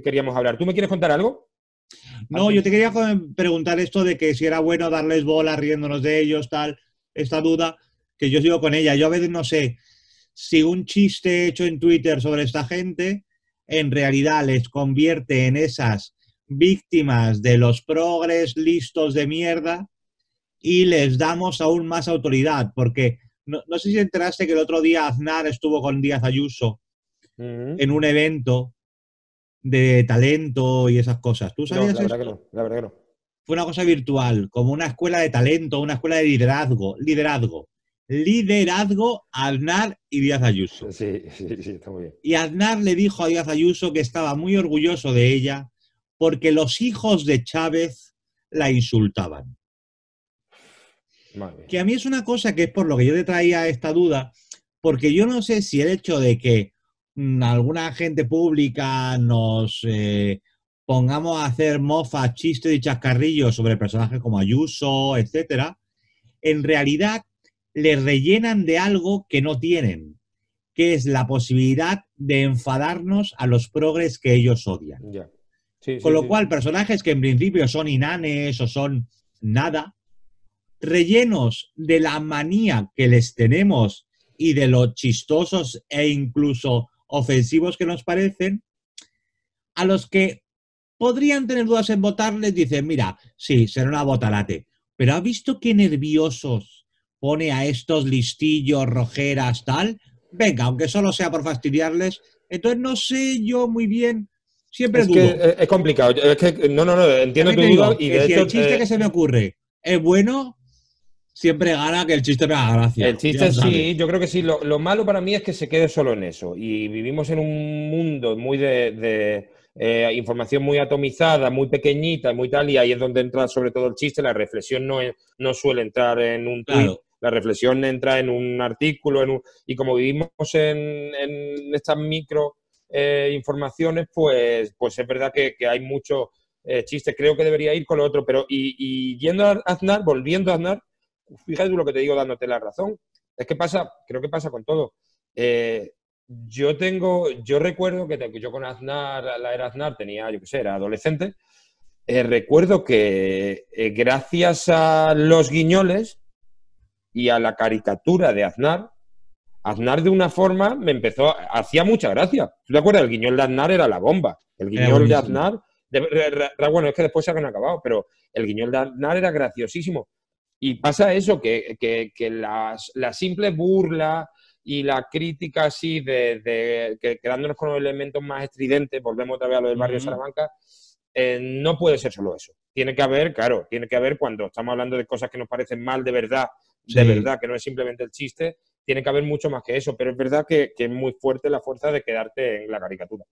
queríamos hablar. ¿Tú me quieres contar algo? No, yo te quería preguntar esto de que si era bueno darles bola riéndonos de ellos, tal, esta duda, que yo sigo con ella. Yo a veces no sé si un chiste hecho en Twitter sobre esta gente en realidad les convierte en esas víctimas de los progres listos de mierda y les damos aún más autoridad, porque no, sé si enteraste que el otro día Aznar estuvo con Díaz Ayuso mm. en un evento de talento y esas cosas. ¿Tú sabías Que no, la verdad Fue una cosa virtual, como una escuela de talento, una escuela de liderazgo, liderazgo. Liderazgo Aznar y Díaz Ayuso. Sí, sí, sí, está muy bien. Y Aznar le dijo a Díaz Ayuso que estaba muy orgulloso de ella porque los hijos de Chávez la insultaban. Que a mí es una cosa que es por lo que yo te traía esta duda, porque yo no sé si el hecho de que Mm, alguna gente pública nos eh, pongamos a hacer mofas, chistes y chascarrillos sobre personajes como Ayuso, etcétera, en realidad les rellenan de algo que no tienen, que es la posibilidad de enfadarnos a los progres que ellos odian. Con lo cual, personajes que en principio son inanes o son nada, rellenos de la manía que les tenemos y de lo chistosos e incluso ofensivos que nos parecen, a los que podrían tener dudas en votarles, dicen, mira, sí, será una botalate. Pero ¿ha visto qué nerviosos pone a estos listillos, rojeras, tal? Venga, aunque solo sea por fastidiarles. Entonces no sé yo muy bien Siempre es es complicado. Es que, no, no, no, entiendo tu digo Y el chiste eh, que se me ocurre es bueno, siempre gana que el chiste me haga gracia. El chiste sí, yo creo que sí. Lo, malo para mí es que se quede solo en eso. Y vivimos en un mundo muy de, eh, información muy atomizada, muy pequeñita, muy tal, y ahí es donde entra sobre todo el chiste. La reflexión no, no suele entrar en un tweet. La reflexión entra en un artículo, en y como vivimos en, estas micro eh, informaciones, pues, pues es verdad que, hay mucho eh, chistes. Creo que debería ir con lo otro, pero y, y yendo a Aznar, volviendo a Aznar, fíjate lo que te digo dándote la razón. Es que pasa, creo que pasa con todo. Eh, yo tengo, yo recuerdo que yo con Aznar, la era Aznar, tenía, yo qué sé, era adolescente. Eh, recuerdo que eh, gracias a los guiñoles y a la caricatura de Aznar, Aznar de una forma me empezó, hacía mucha gracia. ¿Tú te acuerdas? El guiñol de Aznar era la bomba. El guiñol de Aznar, bueno, es que después se han acabado, pero el guiñol de Aznar era graciosísimo. Y pasa eso, que, la, simple burla y la crítica así, de, quedándonos con los elementos más estridentes, volvemos otra vez a lo del barrio de Salamanca, eh, no puede ser solo eso. Tiene que haber, claro, tiene que haber cuando estamos hablando de cosas que nos parecen mal de verdad, de verdad, que no es simplemente el chiste, tiene que haber mucho más que eso, pero es verdad que, es muy fuerte la fuerza de quedarte en la caricatura.